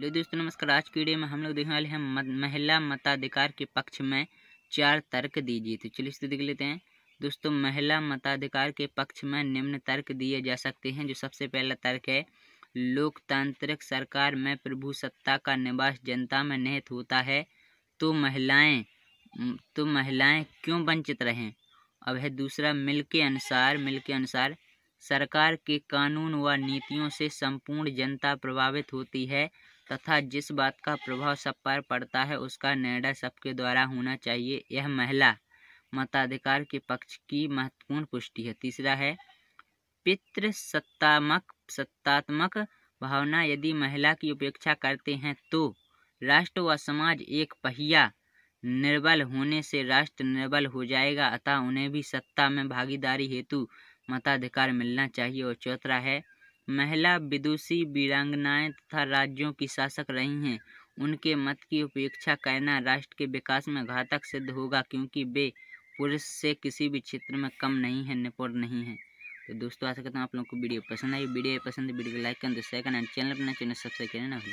hello दोस्तों नमस्कार आज की वीडियो में हम लोग देखने वाले हैं महिला मताधिकार के पक्ष में चार तर्क दीजिए तो चलिए इसको देख लेते हैं दोस्तों महिला मताधिकार के पक्ष में निम्न तर्क दिए जा सकते हैं जो सबसे पहला तर्क है लोकतांत्रिक सरकार में प्रभु सत्ता का निवास जनता में निहित होता है तो महिलाएं तो महिलाएं क्यों वंचित रहें अब है दूसरा मिल के अनुसार मिल के अनुसार सरकार के कानून व नीतियों से संपूर्ण जनता प्रभावित होती है तथा जिस बात का प्रभाव सब पर पड़ता है उसका निर्णय सबके द्वारा होना चाहिए यह महिला मताधिकार के पक्ष की महत्वपूर्ण पुष्टि है तीसरा है पित्र सत्तामक सत्तात्मक भावना यदि महिला की उपेक्षा करते हैं तो राष्ट्र व समाज एक पहिया निर्बल होने से राष्ट्र निर्बल हो जाएगा अतः उन्हें भी सत्ता में भागीदारी हेतु मताधिकार मिलना चाहिए और चौथा है महिला विदुषी वीरांगनाएँ तथा राज्यों की शासक रही हैं उनके मत की उपेक्षा करना राष्ट्र के विकास में घातक सिद्ध होगा क्योंकि वे पुरुष से किसी भी क्षेत्र में कम नहीं है निपुण नहीं है तो दोस्तों आशा करता हूँ आप लोगों को वीडियो पसंद आई वीडियो पसंद वीडियो को लाइक करें तो शेयर करें चैनल अपना चैनल सब्सक्राइब करें ना